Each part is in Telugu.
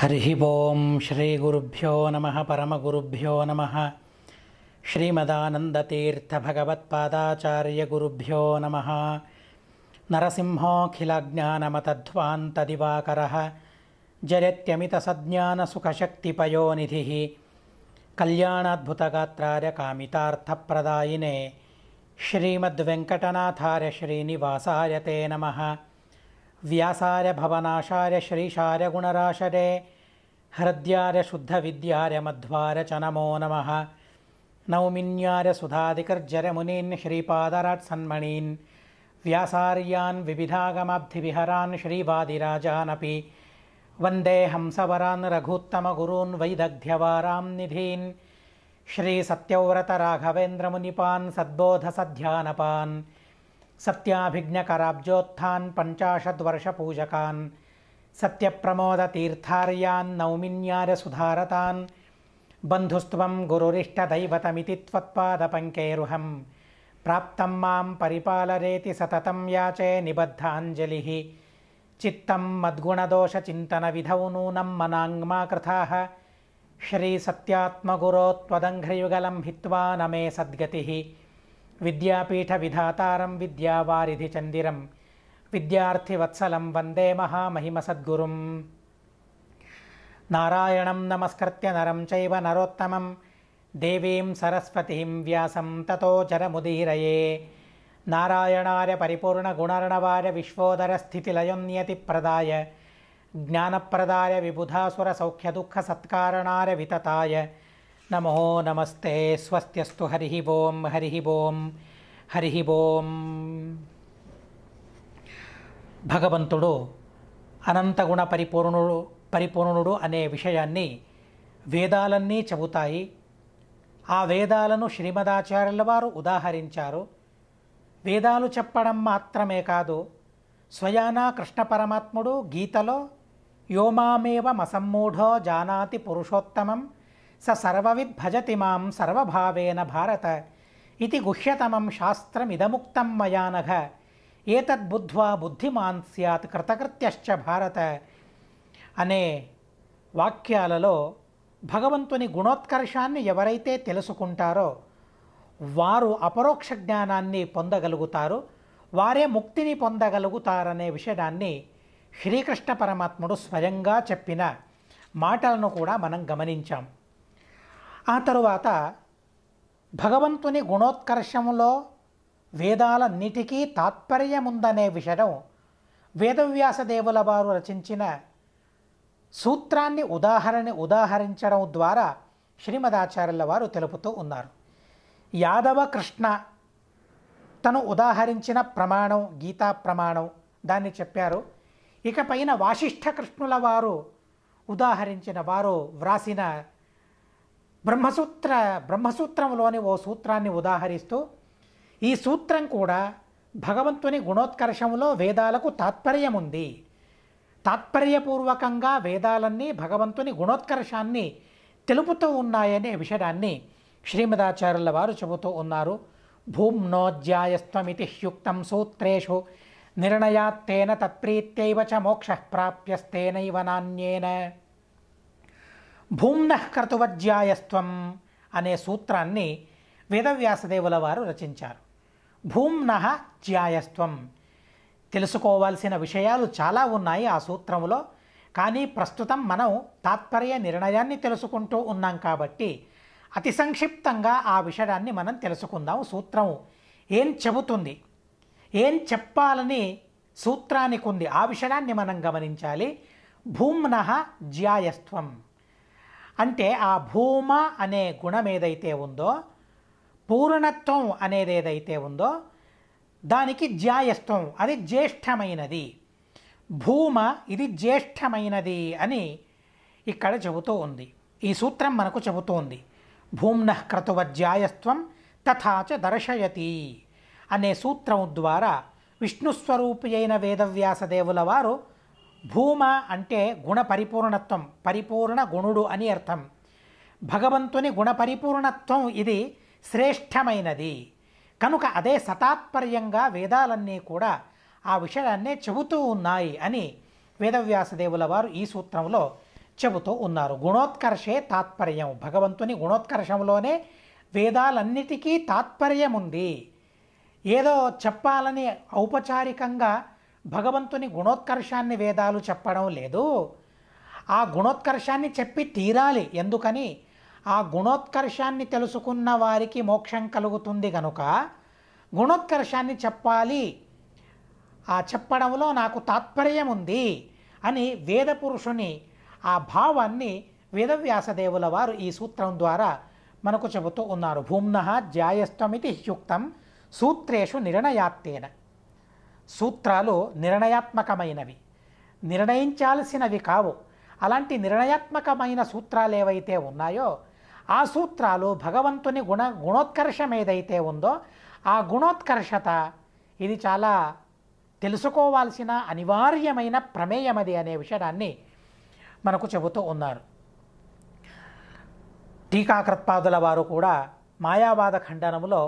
हरिः ओं श्रीगुरुभ्यो नमः परमगुरुभ्यो नमः श्रीमदानन्दतीर्थभगवत्पादाचार्यगुरुभ्यो नमः नरसिंहोऽखिलज्ञानमतध्वान्तदिवाकरः जयत्यमितसज्ञानसुखशक्तिपयोनिधिः कल्याणाद्भुतगात्राय कामितार्थप्रदायिने श्रीमद्वेङ्कटनाथार्य श्रीनिवासाय ते नमः व्यासारभवनाचार्य शुद्ध विद्यार्य मध्वार च नमो नमः नौमिन्याय सुधादिकर्जरमुनीन् श्रीपादराट्सन्मणीन् व्यासार्यान् विविधागमाब्धिविहरान् श्रीवादिराजानपि वन्दे हंसवरान् रघुत्तमगुरून् वैदग्ध्यवारां निधीन् श्रीसत्यव्रतराघवेन्द्रमुनिपान् सद्बोधसध्यानपान् सत्याभिज्ञकराब्जोत्थान् पञ्चाशद्वर्षपूजकान् सत्यप्रमोदतीर्थार्यान् नौमिन्यारसुधारतान् बन्धुस्त्वं गुरुरिष्टदैवतमिति त्वत्पादपङ्कैरुहं प्राप्तं मां परिपालरेति सततं याचे निबद्धाञ्जलिः चित्तं मद्गुणदोषचिन्तनविधौ नूनं मनाङ्माकृताः श्रीसत्यात्मगुरो त्वदङ्घ्रियुगलं हित्वा न मे सद्गतिः विद्यापीठविधातारं विद्यावारिधिचन्दिरं विद्यार्थिवत्सलं वन्दे महामहिमसद्गुरुम् नारायणं नमस्कृत्य नरं चैव नरोत्तमं देवीं सरस्वतीं व्यासं ततो जरमुदीरये नारायणाय परिपूर्णगुणरणवार्य विश्वोदरस्थितिलयोन्यतिप्रदाय ज्ञानप्रदाय विबुधासुरसौख्यदुःखसत्कारणाय वितताय నమో నమస్తే స్వస్త్యస్తు హరి ఓం హరి ఓం హరి ఓం భగవంతుడు అనంతగుణ పరిపూర్ణుడు పరిపూర్ణుడు అనే విషయాన్ని వేదాలన్నీ చెబుతాయి ఆ వేదాలను శ్రీమదాచార్యుల వారు ఉదాహరించారు వేదాలు చెప్పడం మాత్రమే కాదు స్వయానా కృష్ణ పరమాత్ముడు గీతలో యోమామేవ మసమ్మూఢో జానాతి పురుషోత్తమం స భజతి మాం సర్వభావేన భారత ఇది గుహ్యతమం శాస్త్రమిదముక్తం మయానఘ ఏతద్బుద్ధ్వా బుద్ధిమాన్ స్యాత్ కృతకృత్యశ్చ భారత అనే వాక్యాలలో భగవంతుని గుణోత్కర్షాన్ని ఎవరైతే తెలుసుకుంటారో వారు అపరోక్ష జ్ఞానాన్ని పొందగలుగుతారు వారే ముక్తిని పొందగలుగుతారనే విషయాన్ని శ్రీకృష్ణ పరమాత్ముడు స్వయంగా చెప్పిన మాటలను కూడా మనం గమనించాం ఆ తరువాత భగవంతుని గుణోత్కర్షములో వేదాలన్నిటికీ తాత్పర్యముందనే విషయం వేదవ్యాసదేవుల వారు రచించిన సూత్రాన్ని ఉదాహరణ ఉదాహరించడం ద్వారా శ్రీమదాచార్యుల వారు తెలుపుతూ ఉన్నారు యాదవ కృష్ణ తను ఉదాహరించిన ప్రమాణం గీతా ప్రమాణం దాన్ని చెప్పారు ఇకపైన వాసిష్ఠ కృష్ణుల వారు ఉదాహరించిన వారు వ్రాసిన బ్రహ్మసూత్ర బ్రహ్మసూత్రంలోని ఓ సూత్రాన్ని ఉదాహరిస్తూ ఈ సూత్రం కూడా భగవంతుని గుణోత్కర్షంలో వేదాలకు తాత్పర్యముంది తాత్పర్యపూర్వకంగా వేదాలన్నీ భగవంతుని గుణోత్కర్షాన్ని తెలుపుతూ ఉన్నాయనే విషయాన్ని శ్రీమదాచార్యుల వారు చెబుతూ ఉన్నారు భూమ్నోధ్యాయస్త్వమితి హ్యుక్తం సూత్రేషు నిర్ణయాత్తేన తత్ప్రీత్యవ చ మోక్ష ప్రాప్యస్తేనైవ నాణ్యేన భూమ్నః క్రతువధ్యాయస్త్వం అనే సూత్రాన్ని వేదవ్యాసదేవుల వారు రచించారు భూమ్నః ధ్యాయస్త్వం తెలుసుకోవాల్సిన విషయాలు చాలా ఉన్నాయి ఆ సూత్రములో కానీ ప్రస్తుతం మనం తాత్పర్య నిర్ణయాన్ని తెలుసుకుంటూ ఉన్నాం కాబట్టి అతి సంక్షిప్తంగా ఆ విషయాన్ని మనం తెలుసుకుందాం సూత్రము ఏం చెబుతుంది ఏం చెప్పాలని సూత్రానికి ఉంది ఆ విషయాన్ని మనం గమనించాలి భూమ్నః జ్యాయస్త్వం అంటే ఆ భూమ అనే గుణం ఏదైతే ఉందో పూర్ణత్వం అనేది ఏదైతే ఉందో దానికి జాయస్త్వం అది జ్యేష్ఠమైనది భూమ ఇది జ్యేష్ఠమైనది అని ఇక్కడ చెబుతూ ఉంది ఈ సూత్రం మనకు చెబుతోంది భూమ్న క్రతువ క్రతువజ్యాయస్త్వం తథాచ దర్శయతి అనే సూత్రం ద్వారా విష్ణుస్వరూపి అయిన వేదవ్యాసదేవుల వారు భూమ అంటే గుణ పరిపూర్ణత్వం పరిపూర్ణ గుణుడు అని అర్థం భగవంతుని గుణ పరిపూర్ణత్వం ఇది శ్రేష్టమైనది కనుక అదే సతాత్పర్యంగా వేదాలన్నీ కూడా ఆ విషయాన్నే చెబుతూ ఉన్నాయి అని వేదవ్యాసదేవుల వారు ఈ సూత్రంలో చెబుతూ ఉన్నారు గుణోత్కర్షే తాత్పర్యం భగవంతుని గుణోత్కర్షంలోనే వేదాలన్నిటికీ తాత్పర్యం ఉంది ఏదో చెప్పాలని ఔపచారికంగా భగవంతుని గుణోత్కర్షాన్ని వేదాలు చెప్పడం లేదు ఆ గుణోత్కర్షాన్ని చెప్పి తీరాలి ఎందుకని ఆ గుణోత్కర్షాన్ని తెలుసుకున్న వారికి మోక్షం కలుగుతుంది కనుక గుణోత్కర్షాన్ని చెప్పాలి ఆ చెప్పడంలో నాకు తాత్పర్యం ఉంది అని వేద పురుషుని ఆ భావాన్ని వేదవ్యాసదేవుల వారు ఈ సూత్రం ద్వారా మనకు చెబుతూ ఉన్నారు భూమ్న జాయస్వమితి హ్యుక్తం సూత్రేషు నిర్ణయాత్తేన సూత్రాలు నిర్ణయాత్మకమైనవి నిర్ణయించాల్సినవి కావు అలాంటి నిర్ణయాత్మకమైన సూత్రాలు ఏవైతే ఉన్నాయో ఆ సూత్రాలు భగవంతుని గుణ గుణోత్కర్షం ఏదైతే ఉందో ఆ గుణోత్కర్షత ఇది చాలా తెలుసుకోవాల్సిన అనివార్యమైన ప్రమేయమది అనే విషయాన్ని మనకు చెబుతూ ఉన్నారు టీకాకృత్పాదుల వారు కూడా మాయావాద ఖండనములో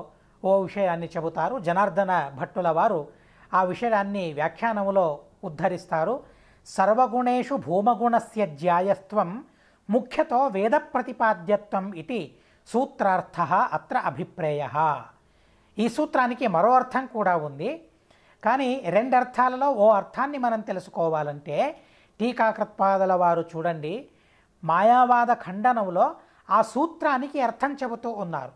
ఓ విషయాన్ని చెబుతారు జనార్దన భట్టుల వారు ఆ విషయాన్ని వ్యాఖ్యానంలో ఉద్ధరిస్తారు సర్వగుణేషు భూమగుణస్య జ్యాయత్వం ముఖ్యతో వేద ప్రతిపాద్యత్వం ఇది సూత్రార్థ అత్ర అభిప్రేయ ఈ సూత్రానికి మరో అర్థం కూడా ఉంది కానీ రెండు అర్థాలలో ఓ అర్థాన్ని మనం తెలుసుకోవాలంటే టీకాకృత్పాదల వారు చూడండి మాయావాద ఖండనంలో ఆ సూత్రానికి అర్థం చెబుతూ ఉన్నారు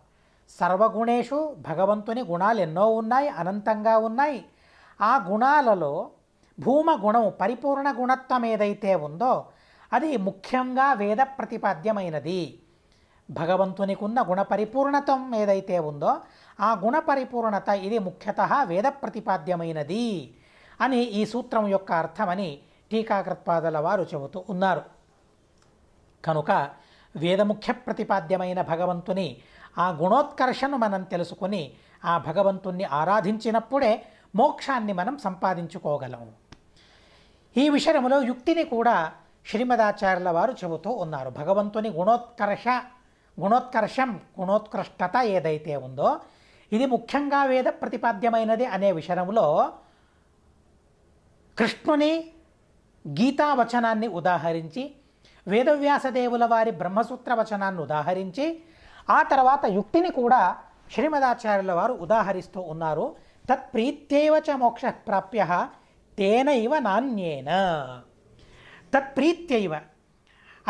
సర్వగుణేషు భగవంతుని గుణాలు ఎన్నో ఉన్నాయి అనంతంగా ఉన్నాయి ఆ గుణాలలో భూమ గుణం పరిపూర్ణ గుణత్వం ఏదైతే ఉందో అది ముఖ్యంగా వేద ప్రతిపాద్యమైనది భగవంతునికి ఉన్న గుణ పరిపూర్ణతం ఏదైతే ఉందో ఆ గుణ పరిపూర్ణత ఇది ముఖ్యత వేద ప్రతిపాద్యమైనది అని ఈ సూత్రం యొక్క అర్థమని టీకాకృత్పాదల వారు చెబుతూ ఉన్నారు కనుక వేదముఖ్య ప్రతిపాద్యమైన భగవంతుని ఆ గుణోత్కర్షను మనం తెలుసుకుని ఆ భగవంతుణ్ణి ఆరాధించినప్పుడే మోక్షాన్ని మనం సంపాదించుకోగలము ఈ విషయంలో యుక్తిని కూడా శ్రీమదాచార్యుల వారు చెబుతూ ఉన్నారు భగవంతుని గుణోత్కర్ష గుణోత్కర్షం గుణోత్కృష్టత ఏదైతే ఉందో ఇది ముఖ్యంగా వేద ప్రతిపాద్యమైనది అనే విషయంలో కృష్ణుని గీతా వచనాన్ని ఉదాహరించి వేదవ్యాసదేవుల వారి బ్రహ్మసూత్ర వచనాన్ని ఉదాహరించి ఆ తర్వాత యుక్తిని కూడా శ్రీమదాచార్యుల వారు ఉదాహరిస్తూ ఉన్నారు తత్ప్రీత్యైవ చ మోక్ష ప్రాప్య తేనైవ నాణ్యేన తత్ప్రీత్యైవ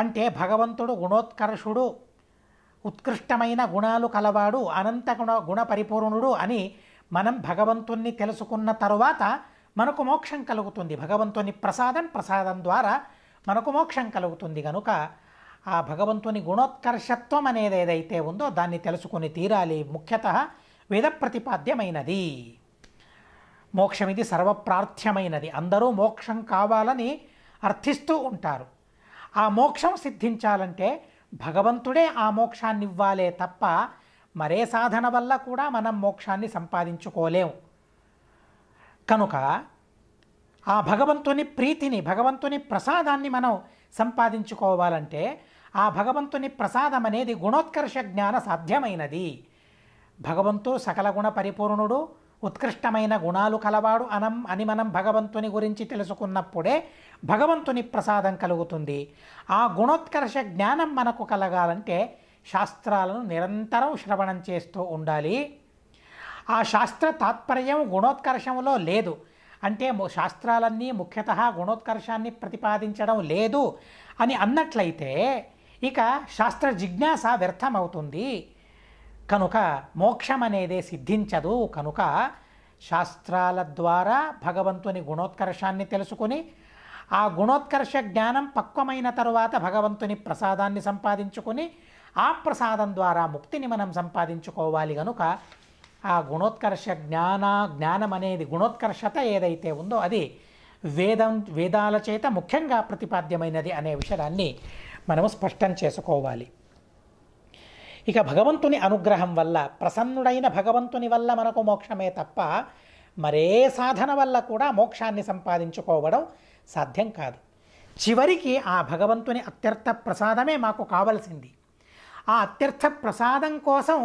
అంటే భగవంతుడు గుణోత్కర్షుడు ఉత్కృష్టమైన గుణాలు కలవాడు అనంత గుణ గుణ పరిపూర్ణుడు అని మనం భగవంతుణ్ణి తెలుసుకున్న తరువాత మనకు మోక్షం కలుగుతుంది భగవంతుని ప్రసాదం ప్రసాదం ద్వారా మనకు మోక్షం కలుగుతుంది కనుక ఆ భగవంతుని గుణోత్కర్షత్వం అనేది ఏదైతే ఉందో దాన్ని తెలుసుకుని తీరాలి ముఖ్యత వేద ప్రతిపాద్యమైనది మోక్షం ఇది సర్వప్రార్థ్యమైనది అందరూ మోక్షం కావాలని అర్థిస్తూ ఉంటారు ఆ మోక్షం సిద్ధించాలంటే భగవంతుడే ఆ మోక్షాన్ని ఇవ్వాలే తప్ప మరే సాధన వల్ల కూడా మనం మోక్షాన్ని సంపాదించుకోలేము కనుక ఆ భగవంతుని ప్రీతిని భగవంతుని ప్రసాదాన్ని మనం సంపాదించుకోవాలంటే ఆ భగవంతుని ప్రసాదం అనేది గుణోత్కర్ష జ్ఞాన సాధ్యమైనది భగవంతు సకల గుణ పరిపూర్ణుడు ఉత్కృష్టమైన గుణాలు కలవాడు అనం అని మనం భగవంతుని గురించి తెలుసుకున్నప్పుడే భగవంతుని ప్రసాదం కలుగుతుంది ఆ గుణోత్కర్ష జ్ఞానం మనకు కలగాలంటే శాస్త్రాలను నిరంతరం శ్రవణం చేస్తూ ఉండాలి ఆ శాస్త్ర తాత్పర్యం గుణోత్కర్షంలో లేదు అంటే శాస్త్రాలన్నీ ముఖ్యత గుణోత్కర్షాన్ని ప్రతిపాదించడం లేదు అని అన్నట్లయితే ఇక శాస్త్ర జిజ్ఞాస వ్యర్థమవుతుంది కనుక మోక్షం అనేది సిద్ధించదు కనుక శాస్త్రాల ద్వారా భగవంతుని గుణోత్కర్షాన్ని తెలుసుకొని ఆ గుణోత్కర్ష జ్ఞానం పక్వమైన తరువాత భగవంతుని ప్రసాదాన్ని సంపాదించుకొని ఆ ప్రసాదం ద్వారా ముక్తిని మనం సంపాదించుకోవాలి కనుక ఆ గుణోత్కర్ష జ్ఞాన జ్ఞానం అనేది గుణోత్కర్షత ఏదైతే ఉందో అది వేదం వేదాల చేత ముఖ్యంగా ప్రతిపాద్యమైనది అనే విషయాన్ని మనము స్పష్టం చేసుకోవాలి ఇక భగవంతుని అనుగ్రహం వల్ల ప్రసన్నుడైన భగవంతుని వల్ల మనకు మోక్షమే తప్ప మరే సాధన వల్ల కూడా మోక్షాన్ని సంపాదించుకోవడం సాధ్యం కాదు చివరికి ఆ భగవంతుని అత్యర్థ ప్రసాదమే మాకు కావలసింది ఆ అత్యర్థ ప్రసాదం కోసం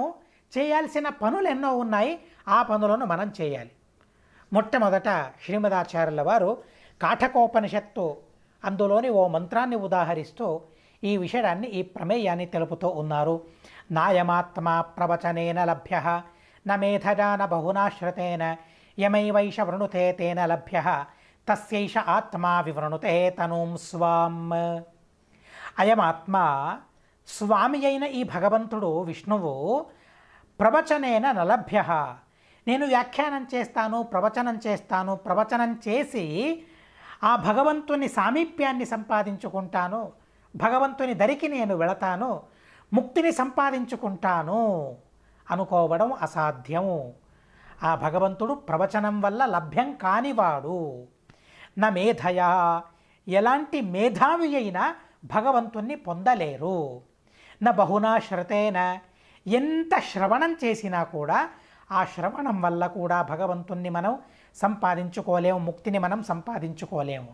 చేయాల్సిన పనులు ఎన్నో ఉన్నాయి ఆ పనులను మనం చేయాలి మొట్టమొదట శ్రీమదాచార్యుల వారు కాఠకోపనిషత్తు అందులోని ఓ మంత్రాన్ని ఉదాహరిస్తూ ఈ విషయాన్ని ఈ ప్రమేయాన్ని తెలుపుతూ ఉన్నారు నాయమాత్మ ప్రవచనేన లభ్య నేధజా బహునాశ్రతేన యమైవైష వృణుతే తేన లభ్య తస్యైష ఆత్మా వివృణుతే తనూం స్వాం అయమాత్మ స్వామి అయిన ఈ భగవంతుడు విష్ణువు ప్రవచనేన నలభ్య నేను వ్యాఖ్యానం చేస్తాను ప్రవచనం చేస్తాను ప్రవచనం చేసి ఆ భగవంతుని సామీప్యాన్ని సంపాదించుకుంటాను భగవంతుని దరికి నేను వెళతాను ముక్తిని సంపాదించుకుంటాను అనుకోవడం అసాధ్యం ఆ భగవంతుడు ప్రవచనం వల్ల లభ్యం కానివాడు నా మేధయా ఎలాంటి మేధావి అయినా భగవంతుణ్ణి పొందలేరు నా బహునా శ్రతేన ఎంత శ్రవణం చేసినా కూడా ఆ శ్రవణం వల్ల కూడా భగవంతుణ్ణి మనం సంపాదించుకోలేము ముక్తిని మనం సంపాదించుకోలేము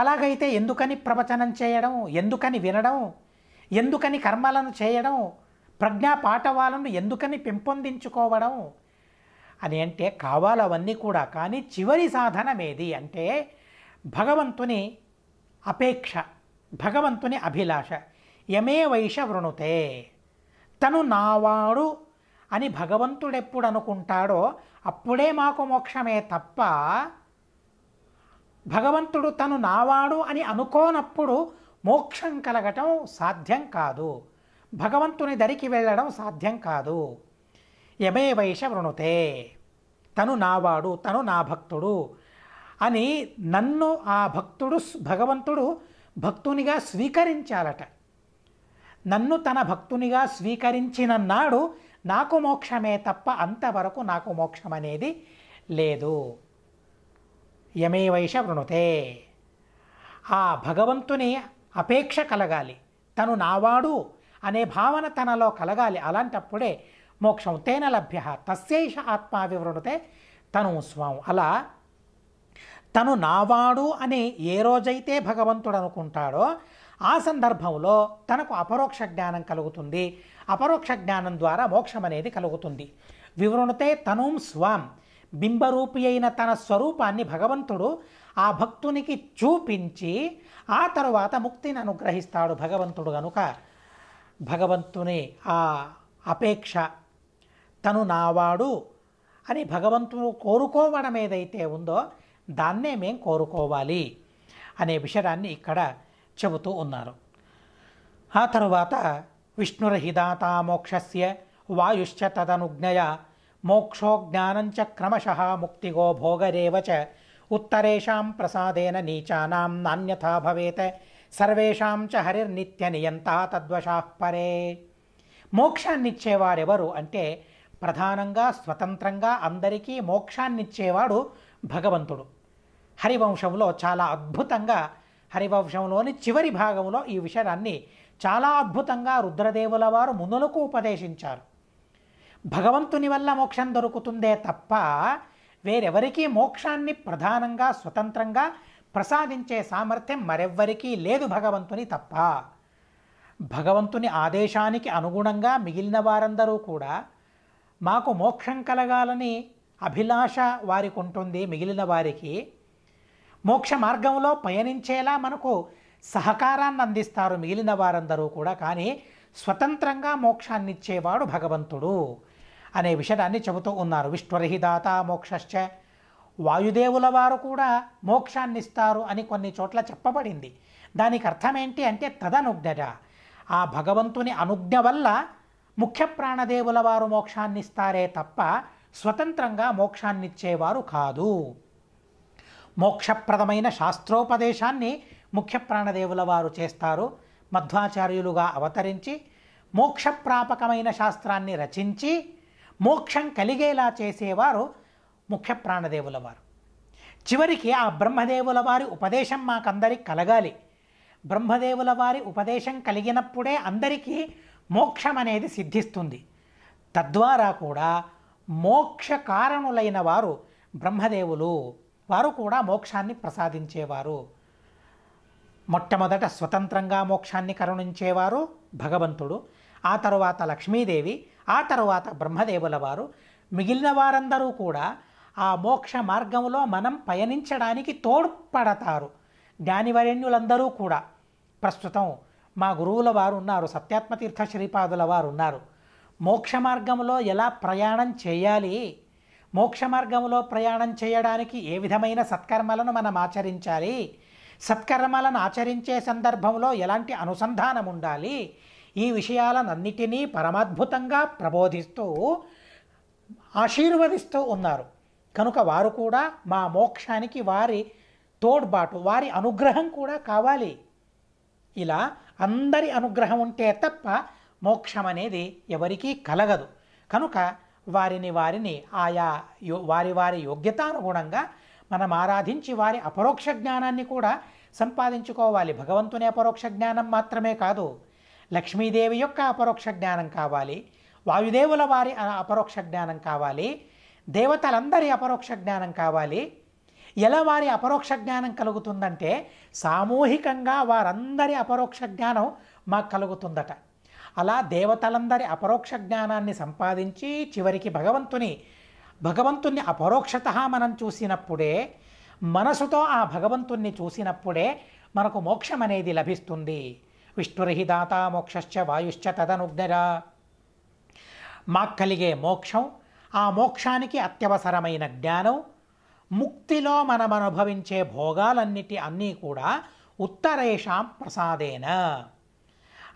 అలాగైతే ఎందుకని ప్రవచనం చేయడం ఎందుకని వినడం ఎందుకని కర్మలను చేయడం ప్రజ్ఞా పాఠవాలను ఎందుకని పెంపొందించుకోవడం అని అంటే కావాలవన్నీ కూడా కానీ చివరి సాధనమేది అంటే భగవంతుని అపేక్ష భగవంతుని అభిలాష యమే వైష వృణుతే తను నావాడు అని భగవంతుడెప్పుడు అనుకుంటాడో అప్పుడే మాకు మోక్షమే తప్ప భగవంతుడు తను నావాడు అని అనుకోనప్పుడు మోక్షం కలగటం సాధ్యం కాదు భగవంతుని దరికి వెళ్ళడం సాధ్యం కాదు యమే వైష వృణుతే తను నావాడు తను నా భక్తుడు అని నన్ను ఆ భక్తుడు భగవంతుడు భక్తునిగా స్వీకరించాలట నన్ను తన భక్తునిగా స్వీకరించిన నాడు నాకు మోక్షమే తప్ప అంతవరకు నాకు మోక్షం అనేది లేదు యమేవైష వృణుతే ఆ భగవంతుని అపేక్ష కలగాలి తను నావాడు అనే భావన తనలో కలగాలి అలాంటప్పుడే మోక్షం తేన లభ్య తస్యైష ఆత్మా వివృణుతే తను స్వాం అలా తను నావాడు అని ఏ రోజైతే భగవంతుడు అనుకుంటాడో ఆ సందర్భంలో తనకు అపరోక్ష జ్ఞానం కలుగుతుంది అపరోక్ష జ్ఞానం ద్వారా మోక్షం అనేది కలుగుతుంది వివృణుతే తనుం స్వాం బింబరూపి అయిన తన స్వరూపాన్ని భగవంతుడు ఆ భక్తునికి చూపించి ఆ తరువాత ముక్తిని అనుగ్రహిస్తాడు భగవంతుడు కనుక భగవంతుని ఆ అపేక్ష తను నావాడు అని భగవంతుడు కోరుకోవడం ఏదైతే ఉందో దాన్నే మేం కోరుకోవాలి అనే విషయాన్ని ఇక్కడ చెబుతూ ఉన్నారు ఆ తరువాత విష్ణురహిదాత మోక్షస్య వాయుశ్చ తదనుజ్ఞయ మోక్షో జ్ఞానంచ క్రమశ ముక్తిగో భోగరేవ చ ఉత్తరేషాం ప్రసాదేన నీచానాం నాణ్యథా భవేత్ సర్వేషాం చ నియంత తద్వశాః పరే మోక్షాన్నిచ్చేవారెవరు అంటే ప్రధానంగా స్వతంత్రంగా అందరికీ మోక్షాన్నిచ్చేవాడు భగవంతుడు హరివంశంలో చాలా అద్భుతంగా హరివంశంలోని చివరి భాగంలో ఈ విషయాన్ని చాలా అద్భుతంగా రుద్రదేవుల వారు మునులకు ఉపదేశించారు భగవంతుని వల్ల మోక్షం దొరుకుతుందే తప్ప వేరెవరికీ మోక్షాన్ని ప్రధానంగా స్వతంత్రంగా ప్రసాదించే సామర్థ్యం మరెవ్వరికీ లేదు భగవంతుని తప్ప భగవంతుని ఆదేశానికి అనుగుణంగా మిగిలిన వారందరూ కూడా మాకు మోక్షం కలగాలని అభిలాష వారికి ఉంటుంది మిగిలిన వారికి మోక్ష మార్గంలో పయనించేలా మనకు సహకారాన్ని అందిస్తారు మిగిలిన వారందరూ కూడా కానీ స్వతంత్రంగా మోక్షాన్నిచ్చేవాడు భగవంతుడు అనే విషయాన్ని చెబుతూ ఉన్నారు విష్ణురహిదాత మోక్షశ్చ వాయుదేవుల వారు కూడా మోక్షాన్ని ఇస్తారు అని కొన్ని చోట్ల చెప్పబడింది దానికి అర్థమేంటి అంటే తదనుజ్ఞజ ఆ భగవంతుని అనుజ్ఞ వల్ల ముఖ్య ప్రాణదేవుల వారు మోక్షాన్ని ఇస్తారే తప్ప స్వతంత్రంగా మోక్షాన్నిచ్చేవారు కాదు మోక్షప్రదమైన శాస్త్రోపదేశాన్ని ముఖ్య ప్రాణదేవుల వారు చేస్తారు మధ్వాచార్యులుగా అవతరించి మోక్షప్రాపకమైన శాస్త్రాన్ని రచించి మోక్షం కలిగేలా చేసేవారు ముఖ్య ప్రాణదేవుల వారు చివరికి ఆ బ్రహ్మదేవుల వారి ఉపదేశం మాకందరికి కలగాలి బ్రహ్మదేవుల వారి ఉపదేశం కలిగినప్పుడే అందరికీ మోక్షం అనేది సిద్ధిస్తుంది తద్వారా కూడా మోక్ష కారణులైన వారు బ్రహ్మదేవులు వారు కూడా మోక్షాన్ని ప్రసాదించేవారు మొట్టమొదట స్వతంత్రంగా మోక్షాన్ని కరుణించేవారు భగవంతుడు ఆ తరువాత లక్ష్మీదేవి ఆ తరువాత బ్రహ్మదేవుల వారు మిగిలిన వారందరూ కూడా ఆ మోక్ష మార్గంలో మనం పయనించడానికి తోడ్పడతారు జ్ఞానివరణ్యులందరూ కూడా ప్రస్తుతం మా గురువుల వారు ఉన్నారు సత్యాత్మతీర్థ శ్రీపాదుల వారు ఉన్నారు మోక్ష మార్గంలో ఎలా ప్రయాణం చేయాలి మోక్ష మార్గంలో ప్రయాణం చేయడానికి ఏ విధమైన సత్కర్మలను మనం ఆచరించాలి సత్కర్మలను ఆచరించే సందర్భంలో ఎలాంటి అనుసంధానం ఉండాలి ఈ విషయాలన్నిటినీ పరమాద్భుతంగా ప్రబోధిస్తూ ఆశీర్వదిస్తూ ఉన్నారు కనుక వారు కూడా మా మోక్షానికి వారి తోడ్బాటు వారి అనుగ్రహం కూడా కావాలి ఇలా అందరి అనుగ్రహం ఉంటే తప్ప మోక్షం అనేది ఎవరికీ కలగదు కనుక వారిని వారిని ఆయా వారి వారి యోగ్యతానుగుణంగా మనం ఆరాధించి వారి అపరోక్ష జ్ఞానాన్ని కూడా సంపాదించుకోవాలి భగవంతుని అపరోక్ష జ్ఞానం మాత్రమే కాదు లక్ష్మీదేవి యొక్క అపరోక్ష జ్ఞానం కావాలి వాయుదేవుల వారి అపరోక్ష జ్ఞానం కావాలి దేవతలందరి అపరోక్ష జ్ఞానం కావాలి ఎలా వారి అపరోక్ష జ్ఞానం కలుగుతుందంటే సామూహికంగా వారందరి అపరోక్ష జ్ఞానం మాకు కలుగుతుందట అలా దేవతలందరి అపరోక్ష జ్ఞానాన్ని సంపాదించి చివరికి భగవంతుని భగవంతుణ్ణి అపరోక్షత మనం చూసినప్పుడే మనసుతో ఆ భగవంతుణ్ణి చూసినప్పుడే మనకు మోక్షం అనేది లభిస్తుంది విష్ణురహి దాత మోక్షశ్చ వాయుశ్చ తదనుగ్నరా మాకు కలిగే మోక్షం ఆ మోక్షానికి అత్యవసరమైన జ్ఞానం ముక్తిలో మనం అనుభవించే భోగాలన్నిటి అన్నీ కూడా ఉత్తరేషాం ప్రసాదేన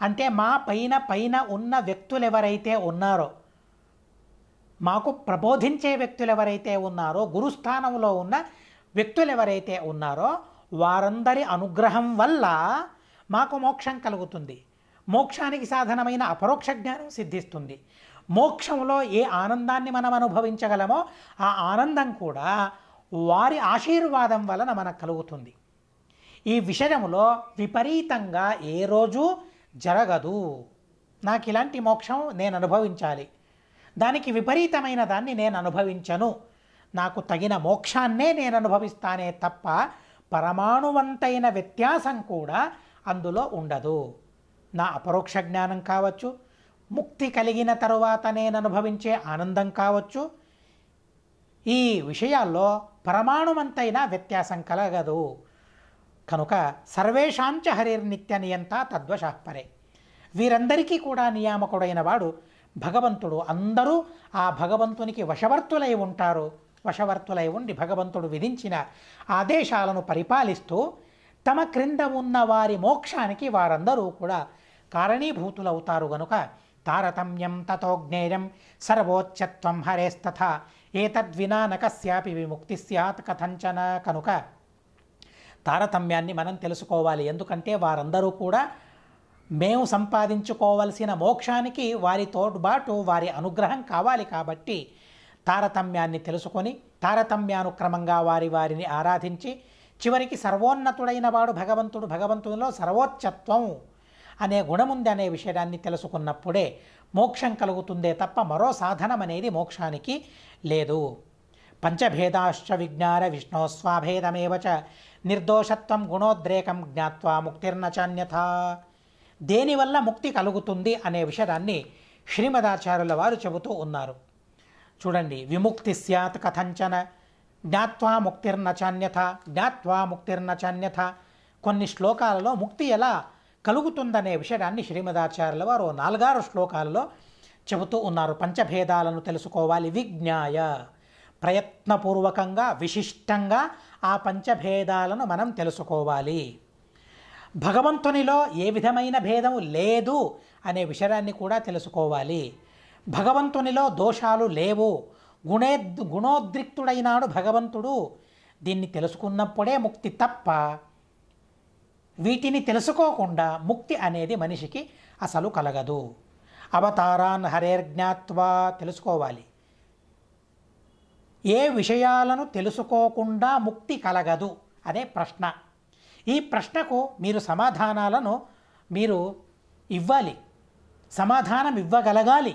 అంటే మా పైన పైన ఉన్న వ్యక్తులు ఎవరైతే ఉన్నారో మాకు ప్రబోధించే వ్యక్తులు ఎవరైతే ఉన్నారో గురుస్థానంలో ఉన్న వ్యక్తులు ఎవరైతే ఉన్నారో వారందరి అనుగ్రహం వల్ల మాకు మోక్షం కలుగుతుంది మోక్షానికి సాధనమైన అపరోక్ష జ్ఞానం సిద్ధిస్తుంది మోక్షంలో ఏ ఆనందాన్ని మనం అనుభవించగలమో ఆ ఆనందం కూడా వారి ఆశీర్వాదం వలన మనకు కలుగుతుంది ఈ విషయంలో విపరీతంగా ఏ రోజు జరగదు నాకు ఇలాంటి మోక్షం నేను అనుభవించాలి దానికి విపరీతమైన దాన్ని నేను అనుభవించను నాకు తగిన మోక్షాన్నే నేను అనుభవిస్తానే తప్ప పరమాణువంతైన వ్యత్యాసం కూడా అందులో ఉండదు నా అపరోక్ష జ్ఞానం కావచ్చు ముక్తి కలిగిన తరువాత నేను అనుభవించే ఆనందం కావచ్చు ఈ విషయాల్లో పరమాణుమంతైనా వ్యత్యాసం కలగదు కనుక సర్వేషాంచ నిత్య నియంత తద్వశాపరే వీరందరికీ కూడా నియామకుడైన వాడు భగవంతుడు అందరూ ఆ భగవంతునికి వశవర్తులై ఉంటారు వశవర్తులై ఉండి భగవంతుడు విధించిన ఆదేశాలను పరిపాలిస్తూ తమ క్రింద ఉన్న వారి మోక్షానికి వారందరూ కూడా కారణీభూతులవుతారు గనుక తారతమ్యం తథోజ్ఞేయం సర్వోచ్చత్వం హరేస్తథ ఏతద్వినా నకస్యాపి విముక్తి స్యాత్ కథంచన కనుక తారతమ్యాన్ని మనం తెలుసుకోవాలి ఎందుకంటే వారందరూ కూడా మేము సంపాదించుకోవలసిన మోక్షానికి వారి తోడ్బాటు వారి అనుగ్రహం కావాలి కాబట్టి తారతమ్యాన్ని తెలుసుకొని తారతమ్యానుక్రమంగా వారి వారిని ఆరాధించి చివరికి సర్వోన్నతుడైన వాడు భగవంతుడు భగవంతునిలో సర్వోచ్చత్వం అనే గుణముంది అనే విషయాన్ని తెలుసుకున్నప్పుడే మోక్షం కలుగుతుందే తప్ప మరో సాధనం అనేది మోక్షానికి లేదు పంచభేదాశ్చ విజ్ఞాన స్వాభేదమేవ నిర్దోషత్వం గుణోద్రేకం జ్ఞాత్వా ముక్తిర్నచాన్యత దేనివల్ల ముక్తి కలుగుతుంది అనే విషయాన్ని శ్రీమదాచార్యుల వారు చెబుతూ ఉన్నారు చూడండి విముక్తి స్యాత్ కథంచన జ్ఞాత్వా ముక్తిర్న చాన్యథ జ్ఞాత్వా ముక్తిర్న చాన్యథ కొన్ని శ్లోకాలలో ముక్తి ఎలా కలుగుతుందనే విషయాన్ని శ్రీమదాచార్యుల వారు నాలుగారు శ్లోకాలలో చెబుతూ ఉన్నారు పంచభేదాలను తెలుసుకోవాలి విజ్ఞాయ ప్రయత్నపూర్వకంగా విశిష్టంగా ఆ పంచభేదాలను మనం తెలుసుకోవాలి భగవంతునిలో ఏ విధమైన భేదం లేదు అనే విషయాన్ని కూడా తెలుసుకోవాలి భగవంతునిలో దోషాలు లేవు గుణే గుణోద్రిక్తుడైనాడు భగవంతుడు దీన్ని తెలుసుకున్నప్పుడే ముక్తి తప్ప వీటిని తెలుసుకోకుండా ముక్తి అనేది మనిషికి అసలు కలగదు అవతారాన్ హరేర్జ్ఞాత్వా తెలుసుకోవాలి ఏ విషయాలను తెలుసుకోకుండా ముక్తి కలగదు అదే ప్రశ్న ఈ ప్రశ్నకు మీరు సమాధానాలను మీరు ఇవ్వాలి సమాధానం ఇవ్వగలగాలి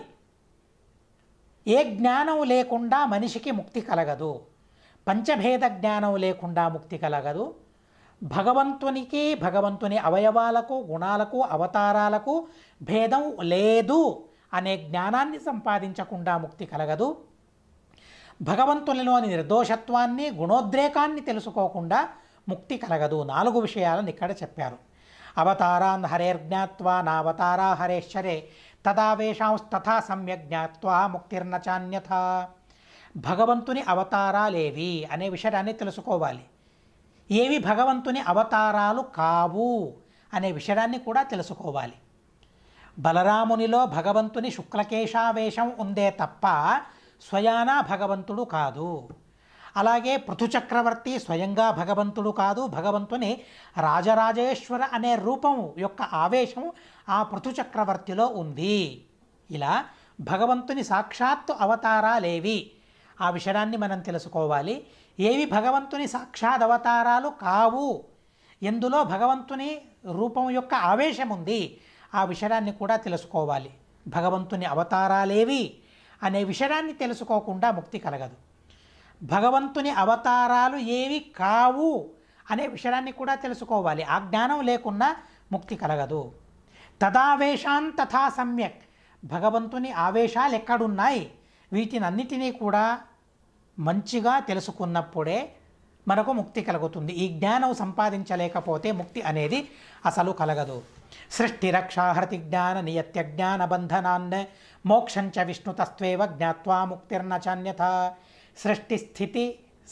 ఏ జ్ఞానం లేకుండా మనిషికి ముక్తి కలగదు పంచభేద జ్ఞానం లేకుండా ముక్తి కలగదు భగవంతునికి భగవంతుని అవయవాలకు గుణాలకు అవతారాలకు భేదం లేదు అనే జ్ఞానాన్ని సంపాదించకుండా ముక్తి కలగదు భగవంతునిలోని నిర్దోషత్వాన్ని గుణోద్రేకాన్ని తెలుసుకోకుండా ముక్తి కలగదు నాలుగు విషయాలను ఇక్కడ చెప్పారు అవతారాన్ హరేర్జ్ఞాత్వా నావతారా హరేశ్వరే తదావేశాంస్తథా సమ్యక్ జ్ఞాత్వా ముక్తిర్న చాన్యథ భగవంతుని అవతారాలేవి అనే విషయాన్ని తెలుసుకోవాలి ఏవి భగవంతుని అవతారాలు కావు అనే విషయాన్ని కూడా తెలుసుకోవాలి బలరామునిలో భగవంతుని శుక్లకేశావేశం ఉందే తప్ప స్వయానా భగవంతుడు కాదు అలాగే పృథుచక్రవర్తి స్వయంగా భగవంతుడు కాదు భగవంతుని రాజరాజేశ్వర అనే రూపం యొక్క ఆవేశం ఆ పృథుచక్రవర్తిలో ఉంది ఇలా భగవంతుని సాక్షాత్తు అవతారాలేవి ఆ విషయాన్ని మనం తెలుసుకోవాలి ఏవి భగవంతుని సాక్షాత్ అవతారాలు కావు ఎందులో భగవంతుని రూపం యొక్క ఆవేశం ఉంది ఆ విషయాన్ని కూడా తెలుసుకోవాలి భగవంతుని అవతారాలేవి అనే విషయాన్ని తెలుసుకోకుండా ముక్తి కలగదు భగవంతుని అవతారాలు ఏవి కావు అనే విషయాన్ని కూడా తెలుసుకోవాలి ఆ జ్ఞానం లేకుండా ముక్తి కలగదు తదావేశాన్ తథా సమ్యక్ భగవంతుని ఆవేశాలు ఎక్కడున్నాయి అన్నిటినీ కూడా మంచిగా తెలుసుకున్నప్పుడే మనకు ముక్తి కలుగుతుంది ఈ జ్ఞానం సంపాదించలేకపోతే ముక్తి అనేది అసలు కలగదు సృష్టి రక్షాహృతి జ్ఞాన నియత్య జ్ఞాన బంధనాన్న మోక్షంచ విష్ణుతస్వేవ జ్ఞాత్వా ముక్తిర్న చాన్యత సృష్టి స్థితి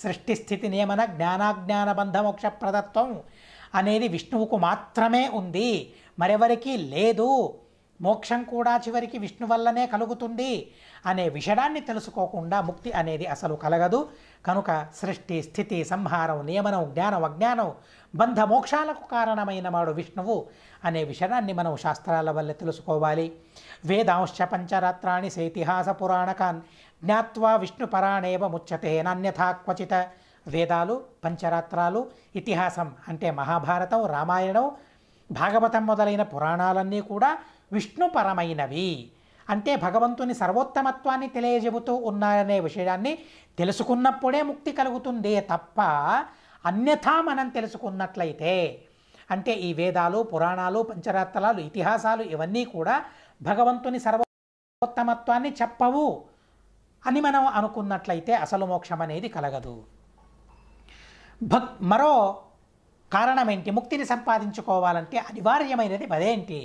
సృష్టి స్థితి నియమన జ్ఞానాజ్ఞాన బంధ మోక్ష ప్రదత్వం అనేది విష్ణువుకు మాత్రమే ఉంది మరెవరికీ లేదు మోక్షం కూడా చివరికి విష్ణు వల్లనే కలుగుతుంది అనే విషయాన్ని తెలుసుకోకుండా ముక్తి అనేది అసలు కలగదు కనుక సృష్టి స్థితి సంహారం నియమనం జ్ఞానం అజ్ఞానం బంధ మోక్షాలకు కారణమైన వాడు విష్ణువు అనే విషయాన్ని మనం శాస్త్రాల వల్ల తెలుసుకోవాలి వేదాంశ పంచరాత్రాన్ని సేతిహాస పురాణకాన్ జ్ఞాత్వా విష్ణుపరాణేవ ముచ్చతే నాణ్యథా క్వచిత వేదాలు పంచరాత్రాలు ఇతిహాసం అంటే మహాభారతం రామాయణం భాగవతం మొదలైన పురాణాలన్నీ కూడా విష్ణుపరమైనవి అంటే భగవంతుని సర్వోత్తమత్వాన్ని తెలియజెబుతూ ఉన్నారనే విషయాన్ని తెలుసుకున్నప్పుడే ముక్తి కలుగుతుందే తప్ప అన్యథా మనం తెలుసుకున్నట్లయితే అంటే ఈ వేదాలు పురాణాలు పంచరాత్రాలు ఇతిహాసాలు ఇవన్నీ కూడా భగవంతుని సర్వోత్తమత్వాన్ని చెప్పవు అని మనం అనుకున్నట్లయితే అసలు మోక్షం అనేది కలగదు భక్ మరో కారణమేంటి ముక్తిని సంపాదించుకోవాలంటే అనివార్యమైనది పదేంటి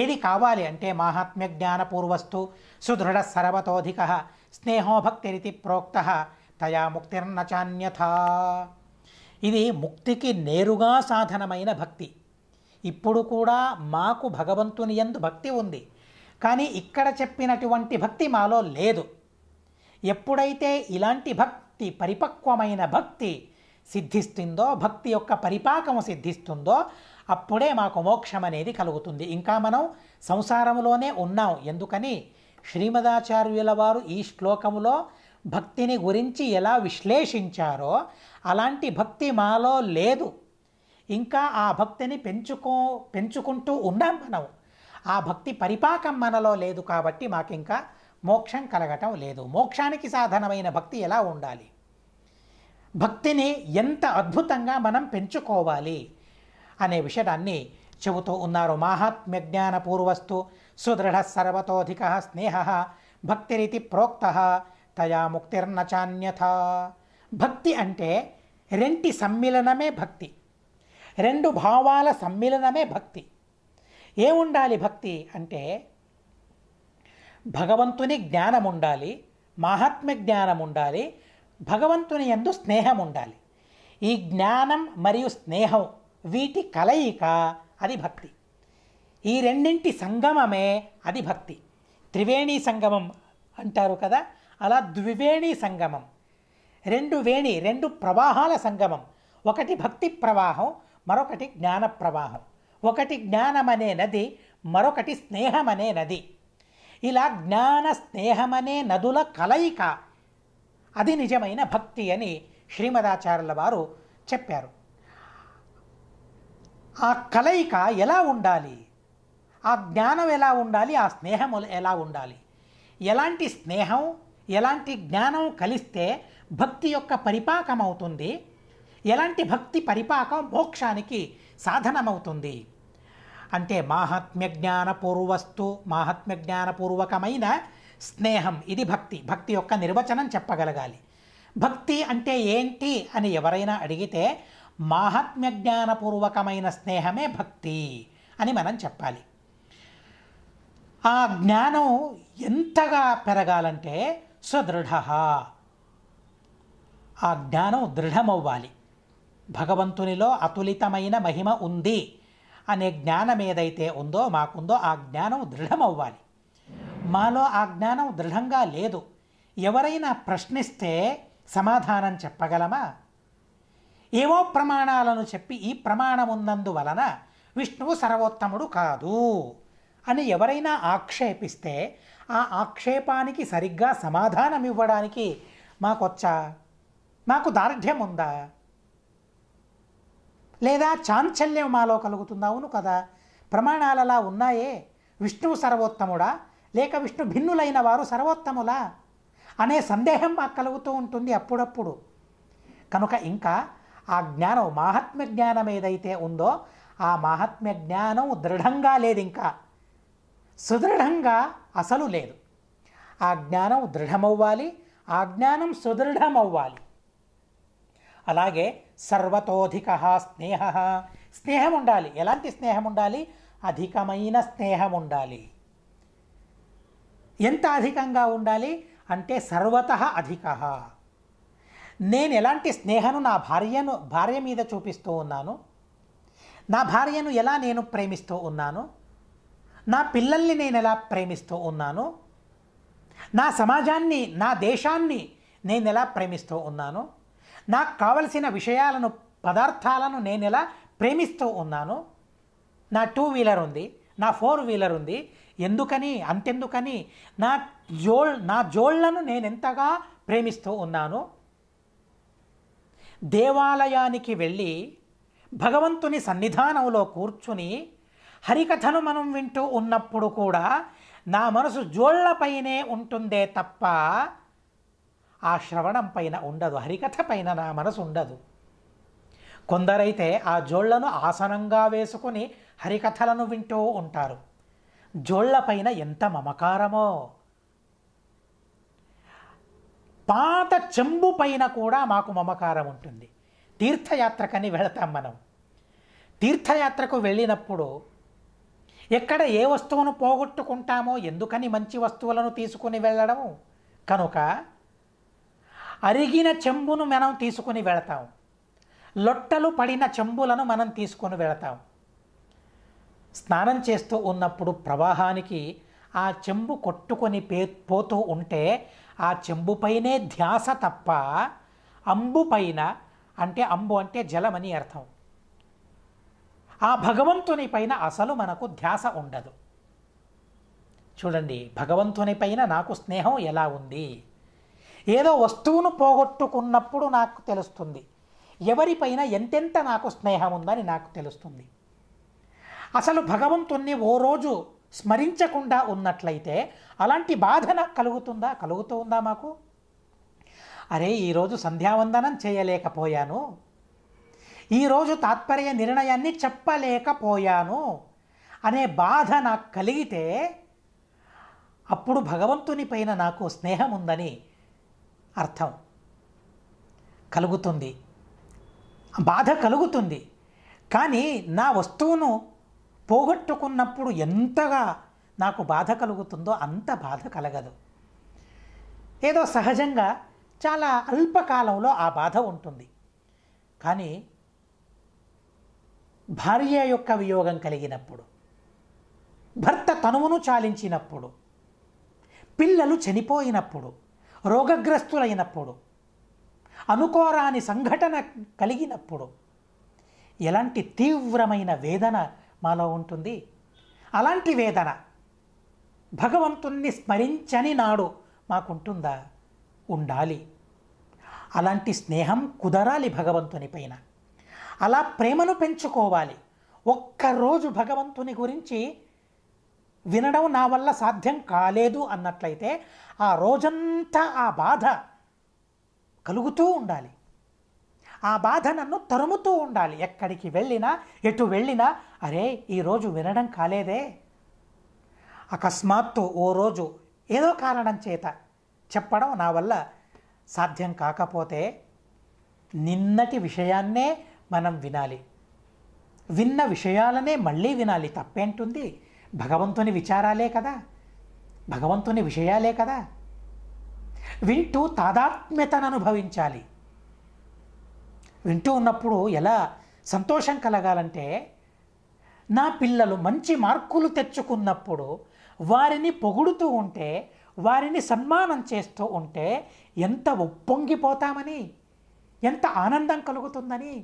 ఏది కావాలి అంటే మాహాత్మ్య జ్ఞానపూర్వస్తు సుదృఢ సర్వతోధిక స్నేహోభక్తిరితి ప్రోక్త తయా ముక్తిర్న ఇది ముక్తికి నేరుగా సాధనమైన భక్తి ఇప్పుడు కూడా మాకు భగవంతుని ఎందు భక్తి ఉంది కానీ ఇక్కడ చెప్పినటువంటి భక్తి మాలో లేదు ఎప్పుడైతే ఇలాంటి భక్తి పరిపక్వమైన భక్తి సిద్ధిస్తుందో భక్తి యొక్క పరిపాకము సిద్ధిస్తుందో అప్పుడే మాకు మోక్షం అనేది కలుగుతుంది ఇంకా మనం సంసారంలోనే ఉన్నాం ఎందుకని శ్రీమదాచార్యుల వారు ఈ శ్లోకములో భక్తిని గురించి ఎలా విశ్లేషించారో అలాంటి భక్తి మాలో లేదు ఇంకా ఆ భక్తిని పెంచుకో పెంచుకుంటూ ఉన్నాం మనం ఆ భక్తి పరిపాకం మనలో లేదు కాబట్టి మాకింకా మోక్షం కలగటం లేదు మోక్షానికి సాధనమైన భక్తి ఎలా ఉండాలి భక్తిని ఎంత అద్భుతంగా మనం పెంచుకోవాలి అనే విషయాన్ని చెబుతూ ఉన్నారు మాహాత్మ్య జ్ఞానపూర్వస్తు సుదృఢ సర్వతోధిక స్నేహ భక్తిరితి ప్రోక్త తయా ముక్తిర్నచాన్యత చాన్యథ భక్తి అంటే రెంటి సమ్మిళనమే భక్తి రెండు భావాల సమ్మిళనమే భక్తి ఏముండాలి భక్తి అంటే భగవంతుని జ్ఞానం ఉండాలి మాహాత్మ్య జ్ఞానం ఉండాలి భగవంతుని ఎందు స్నేహం ఉండాలి ఈ జ్ఞానం మరియు స్నేహం వీటి కలయిక అది భక్తి ఈ రెండింటి సంగమమే అది భక్తి త్రివేణి సంగమం అంటారు కదా అలా ద్వివేణి సంగమం రెండు వేణి రెండు ప్రవాహాల సంగమం ఒకటి భక్తి ప్రవాహం మరొకటి జ్ఞాన ప్రవాహం ఒకటి జ్ఞానమనే నది మరొకటి స్నేహమనే నది ఇలా జ్ఞాన స్నేహమనే నదుల కలయిక అది నిజమైన భక్తి అని శ్రీమదాచార్యుల వారు చెప్పారు ఆ కలయిక ఎలా ఉండాలి ఆ జ్ఞానం ఎలా ఉండాలి ఆ స్నేహం ఎలా ఉండాలి ఎలాంటి స్నేహం ఎలాంటి జ్ఞానం కలిస్తే భక్తి యొక్క పరిపాకం అవుతుంది ఎలాంటి భక్తి పరిపాకం మోక్షానికి సాధనమవుతుంది అంటే మాహాత్మ్య జ్ఞానపూర్వస్తు మాహాత్మ్య జ్ఞానపూర్వకమైన స్నేహం ఇది భక్తి భక్తి యొక్క నిర్వచనం చెప్పగలగాలి భక్తి అంటే ఏంటి అని ఎవరైనా అడిగితే మాహాత్మ్య జ్ఞానపూర్వకమైన స్నేహమే భక్తి అని మనం చెప్పాలి ఆ జ్ఞానం ఎంతగా పెరగాలంటే సుదృఢ ఆ జ్ఞానం దృఢమవ్వాలి భగవంతునిలో అతులితమైన మహిమ ఉంది అనే జ్ఞానం ఏదైతే ఉందో మాకుందో ఆ జ్ఞానం దృఢమవ్వాలి మాలో ఆ జ్ఞానం దృఢంగా లేదు ఎవరైనా ప్రశ్నిస్తే సమాధానం చెప్పగలమా ఏవో ప్రమాణాలను చెప్పి ఈ ప్రమాణమున్నందువలన విష్ణువు సర్వోత్తముడు కాదు అని ఎవరైనా ఆక్షేపిస్తే ఆ ఆక్షేపానికి సరిగ్గా సమాధానం ఇవ్వడానికి మాకొచ్చా మాకు దార్ఢ్యం ఉందా లేదా చాంచల్యం మాలో కలుగుతుందా అవును కదా ప్రమాణాలలా ఉన్నాయే విష్ణువు సర్వోత్తముడా లేక విష్ణు భిన్నులైన వారు సర్వోత్తములా అనే సందేహం మాకు కలుగుతూ ఉంటుంది అప్పుడప్పుడు కనుక ఇంకా ఆ జ్ఞానం మాహాత్మ్య జ్ఞానం ఏదైతే ఉందో ఆ మాహాత్మ్య జ్ఞానం దృఢంగా లేదు ఇంకా సుదృఢంగా అసలు లేదు ఆ జ్ఞానం దృఢమవ్వాలి ఆ జ్ఞానం సుదృఢమవ్వాలి అలాగే సర్వతోధిక స్నేహ స్నేహం ఉండాలి ఎలాంటి స్నేహం ఉండాలి అధికమైన స్నేహం ఉండాలి ఎంత అధికంగా ఉండాలి అంటే సర్వత అధిక నేను ఎలాంటి స్నేహను నా భార్యను భార్య మీద చూపిస్తూ ఉన్నాను నా భార్యను ఎలా నేను ప్రేమిస్తూ ఉన్నాను నా పిల్లల్ని నేను ఎలా ప్రేమిస్తూ ఉన్నాను నా సమాజాన్ని నా దేశాన్ని నేను ఎలా ప్రేమిస్తూ ఉన్నాను నాకు కావలసిన విషయాలను పదార్థాలను నేను ఎలా ప్రేమిస్తూ ఉన్నాను నా టూ వీలర్ ఉంది నా ఫోర్ వీలర్ ఉంది ఎందుకని అంతెందుకని నా జోళ్ నా జోళ్లను నేనెంతగా ప్రేమిస్తూ ఉన్నాను దేవాలయానికి వెళ్ళి భగవంతుని సన్నిధానంలో కూర్చుని హరికథను మనం వింటూ ఉన్నప్పుడు కూడా నా మనసు జోళ్లపైనే ఉంటుందే తప్ప ఆ శ్రవణం పైన ఉండదు హరికథ పైన నా మనసు ఉండదు కొందరైతే ఆ జోళ్లను ఆసనంగా వేసుకుని హరికథలను వింటూ ఉంటారు పైన ఎంత మమకారమో పాత చెంబు పైన కూడా మాకు మమకారం ఉంటుంది తీర్థయాత్రకని వెళతాం మనం తీర్థయాత్రకు వెళ్ళినప్పుడు ఎక్కడ ఏ వస్తువును పోగొట్టుకుంటామో ఎందుకని మంచి వస్తువులను తీసుకుని వెళ్ళడం కనుక అరిగిన చెంబును మనం తీసుకుని వెళతాం లొట్టలు పడిన చెంబులను మనం తీసుకొని వెళతాం స్నానం చేస్తూ ఉన్నప్పుడు ప్రవాహానికి ఆ చెంబు కొట్టుకొని పే పోతూ ఉంటే ఆ చెంబుపైనే ధ్యాస తప్ప అంబు పైన అంటే అంబు అంటే జలమని అర్థం ఆ భగవంతుని పైన అసలు మనకు ధ్యాస ఉండదు చూడండి భగవంతుని పైన నాకు స్నేహం ఎలా ఉంది ఏదో వస్తువును పోగొట్టుకున్నప్పుడు నాకు తెలుస్తుంది ఎవరిపైన ఎంతెంత నాకు స్నేహం ఉందని నాకు తెలుస్తుంది అసలు భగవంతుణ్ణి ఓ రోజు స్మరించకుండా ఉన్నట్లయితే అలాంటి బాధన కలుగుతుందా కలుగుతూ ఉందా మాకు అరే ఈరోజు సంధ్యావందనం చేయలేకపోయాను ఈరోజు తాత్పర్య నిర్ణయాన్ని చెప్పలేకపోయాను అనే బాధ నాకు కలిగితే అప్పుడు భగవంతుని పైన నాకు స్నేహం ఉందని అర్థం కలుగుతుంది బాధ కలుగుతుంది కానీ నా వస్తువును పోగొట్టుకున్నప్పుడు ఎంతగా నాకు బాధ కలుగుతుందో అంత బాధ కలగదు ఏదో సహజంగా చాలా అల్పకాలంలో ఆ బాధ ఉంటుంది కానీ భార్య యొక్క వియోగం కలిగినప్పుడు భర్త తనువును చాలించినప్పుడు పిల్లలు చనిపోయినప్పుడు రోగగ్రస్తులైనప్పుడు అనుకోరాని సంఘటన కలిగినప్పుడు ఎలాంటి తీవ్రమైన వేదన మాలో ఉంటుంది అలాంటి వేదన భగవంతుణ్ణి స్మరించని నాడు మాకుంటుందా ఉండాలి అలాంటి స్నేహం కుదరాలి భగవంతుని పైన అలా ప్రేమను పెంచుకోవాలి ఒక్కరోజు భగవంతుని గురించి వినడం నా వల్ల సాధ్యం కాలేదు అన్నట్లయితే ఆ రోజంతా ఆ బాధ కలుగుతూ ఉండాలి ఆ బాధ నన్ను తరుముతూ ఉండాలి ఎక్కడికి వెళ్ళినా ఎటు వెళ్ళినా అరే ఈరోజు వినడం కాలేదే అకస్మాత్తు ఓ రోజు ఏదో కారణం చేత చెప్పడం నా వల్ల సాధ్యం కాకపోతే నిన్నటి విషయాన్నే మనం వినాలి విన్న విషయాలనే మళ్ళీ వినాలి తప్పేంటుంది భగవంతుని విచారాలే కదా భగవంతుని విషయాలే కదా వింటూ తాదాత్మ్యతను అనుభవించాలి వింటూ ఉన్నప్పుడు ఎలా సంతోషం కలగాలంటే నా పిల్లలు మంచి మార్కులు తెచ్చుకున్నప్పుడు వారిని పొగుడుతూ ఉంటే వారిని సన్మానం చేస్తూ ఉంటే ఎంత ఉప్పొంగిపోతామని ఎంత ఆనందం కలుగుతుందని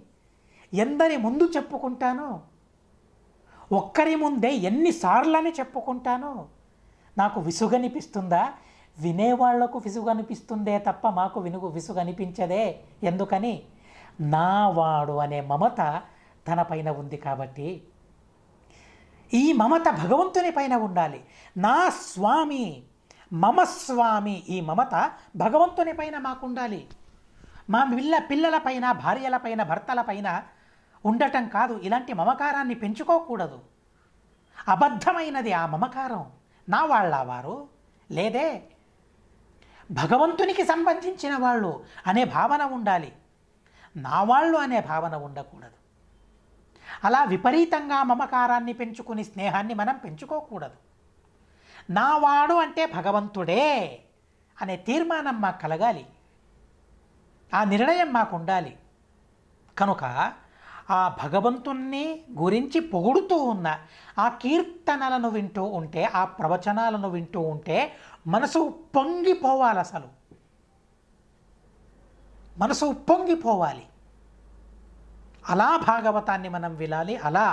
ఎందరి ముందు చెప్పుకుంటాను ఒక్కరి ముందే ఎన్నిసార్లని చెప్పుకుంటాను నాకు విసుగనిపిస్తుందా వినేవాళ్లకు విసుగనిపిస్తుందే తప్ప మాకు వినుగు విసుగనిపించదే ఎందుకని నావాడు అనే మమత తన పైన ఉంది కాబట్టి ఈ మమత భగవంతుని పైన ఉండాలి నా స్వామి మమ స్వామి ఈ మమత భగవంతుని పైన మాకు ఉండాలి మా పిల్ల పిల్లలపైన భార్యలపైన భర్తలపైన ఉండటం కాదు ఇలాంటి మమకారాన్ని పెంచుకోకూడదు అబద్ధమైనది ఆ మమకారం నా వాళ్ళ వారు లేదే భగవంతునికి సంబంధించిన వాళ్ళు అనే భావన ఉండాలి నా వాళ్ళు అనే భావన ఉండకూడదు అలా విపరీతంగా మమకారాన్ని పెంచుకుని స్నేహాన్ని మనం పెంచుకోకూడదు నావాడు అంటే భగవంతుడే అనే తీర్మానం మాకు కలగాలి ఆ నిర్ణయం మాకు ఉండాలి కనుక ఆ భగవంతుణ్ణి గురించి పొగుడుతూ ఉన్న ఆ కీర్తనలను వింటూ ఉంటే ఆ ప్రవచనాలను వింటూ ఉంటే మనసు పొంగిపోవాలి అసలు మనసు ఉప్పొంగిపోవాలి అలా భాగవతాన్ని మనం వినాలి అలా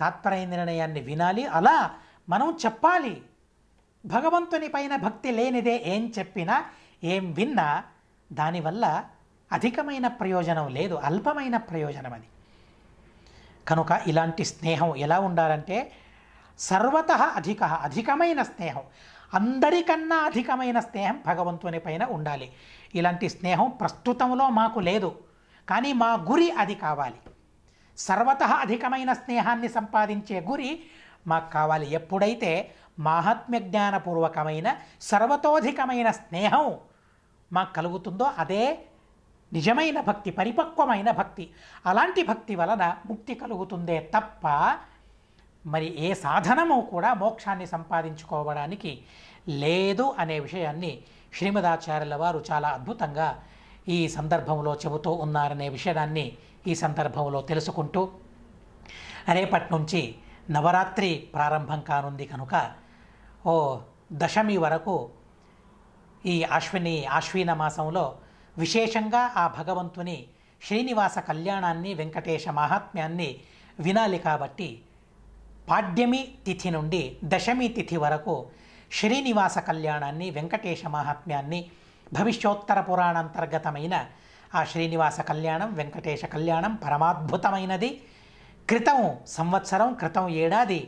తాత్పర్య నిర్ణయాన్ని వినాలి అలా మనం చెప్పాలి భగవంతుని పైన భక్తి లేనిదే ఏం చెప్పినా ఏం విన్నా దానివల్ల అధికమైన ప్రయోజనం లేదు అల్పమైన ప్రయోజనం అది కనుక ఇలాంటి స్నేహం ఎలా ఉండాలంటే సర్వత అధిక అధికమైన స్నేహం అందరికన్నా అధికమైన స్నేహం భగవంతుని పైన ఉండాలి ఇలాంటి స్నేహం ప్రస్తుతంలో మాకు లేదు కానీ మా గురి అది కావాలి సర్వత అధికమైన స్నేహాన్ని సంపాదించే గురి మాకు కావాలి ఎప్పుడైతే మాహాత్మ్య జ్ఞానపూర్వకమైన సర్వతోధికమైన స్నేహం మాకు కలుగుతుందో అదే నిజమైన భక్తి పరిపక్వమైన భక్తి అలాంటి భక్తి వలన ముక్తి కలుగుతుందే తప్ప మరి ఏ సాధనము కూడా మోక్షాన్ని సంపాదించుకోవడానికి లేదు అనే విషయాన్ని శ్రీమదాచార్యుల వారు చాలా అద్భుతంగా ఈ సందర్భంలో చెబుతూ ఉన్నారనే విషయాన్ని ఈ సందర్భంలో తెలుసుకుంటూ రేపటి నుంచి నవరాత్రి ప్రారంభం కానుంది కనుక ఓ దశమి వరకు ఈ అశ్విని ఆశ్వీన మాసంలో విశేషంగా ఆ భగవంతుని శ్రీనివాస కళ్యాణాన్ని వెంకటేశ మహాత్మ్యాన్ని వినాలి కాబట్టి పాడ్యమి తిథి నుండి దశమి తిథి వరకు శ్రీనివాస కళ్యాణాన్ని వెంకటేశ మహాత్మ్యాన్ని భవిష్యోత్తర పురాణాంతర్గతమైన ఆ శ్రీనివాస కళ్యాణం వెంకటేశ కళ్యాణం పరమాద్భుతమైనది క్రితం సంవత్సరం క్రితం ఏడాది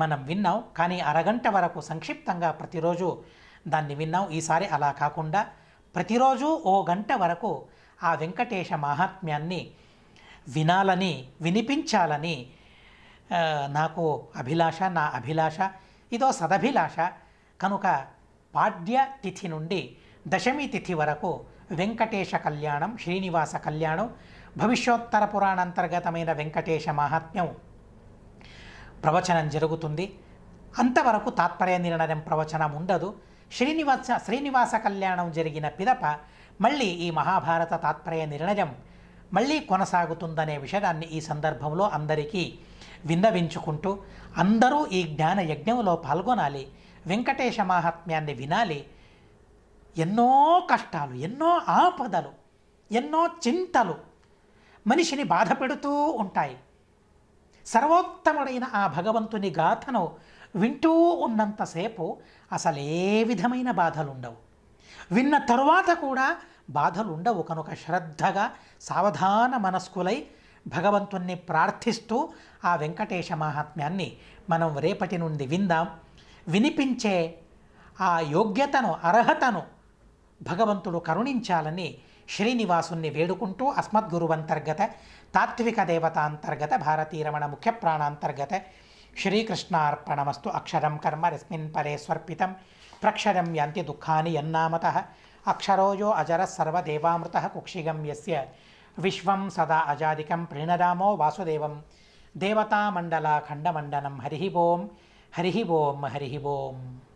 మనం విన్నాం కానీ అరగంట వరకు సంక్షిప్తంగా ప్రతిరోజు దాన్ని విన్నాం ఈసారి అలా కాకుండా ప్రతిరోజు ఓ గంట వరకు ఆ వెంకటేశ మహాత్మ్యాన్ని వినాలని వినిపించాలని నాకు అభిలాష నా అభిలాష ఇదో సదభిలాష కనుక పాడ్య తిథి నుండి దశమి తిథి వరకు వెంకటేశ కళ్యాణం శ్రీనివాస కళ్యాణం భవిష్యోత్తర పురాణాంతర్గతమైన వెంకటేశ మహాత్మ్యం ప్రవచనం జరుగుతుంది అంతవరకు తాత్పర్య నిర్ణయం ప్రవచనం ఉండదు శ్రీనివాస శ్రీనివాస కళ్యాణం జరిగిన పిదప మళ్ళీ ఈ మహాభారత తాత్పర్య నిర్ణయం మళ్ళీ కొనసాగుతుందనే విషయాన్ని ఈ సందర్భంలో అందరికీ విన్నవించుకుంటూ అందరూ ఈ జ్ఞాన యజ్ఞంలో పాల్గొనాలి వెంకటేశ మహాత్మ్యాన్ని వినాలి ఎన్నో కష్టాలు ఎన్నో ఆపదలు ఎన్నో చింతలు మనిషిని బాధ పెడుతూ ఉంటాయి సర్వోత్తముడైన ఆ భగవంతుని గాథను వింటూ ఉన్నంతసేపు అసలే విధమైన బాధలు ఉండవు విన్న తరువాత కూడా బాధలు ఉండవు కనుక శ్రద్ధగా సావధాన మనస్కులై భగవంతుణ్ణి ప్రార్థిస్తూ ఆ వెంకటేశ మహాత్మ్యాన్ని మనం రేపటి నుండి విందాం వినిపించే ఆ యోగ్యతను అర్హతను భగవంతుడు కరుణించాలని శ్రీనివాసుణ్ణి వేడుకుంటూ అస్మద్గురువంతర్గత తాత్విక దేవత అంతర్గత భారతీరమణ ముఖ్య ప్రాణాంతర్గత శ్రీకృష్ణార్పణమస్తు అక్షరం కర్మ రస్మిన్ పరే స్వర్పితం ప్రక్షరం యంతి దుఃఖాని యన్నామత అక్షరోజో అజర సర్వదేవామృత కుక్షిగం యస్య विश्वं सदा अजादिकं प्रणरामो वासुदेवं देवतामण्डलाखण्डमण्डनं हरिः ओं हरिः ओं हरिः ओम्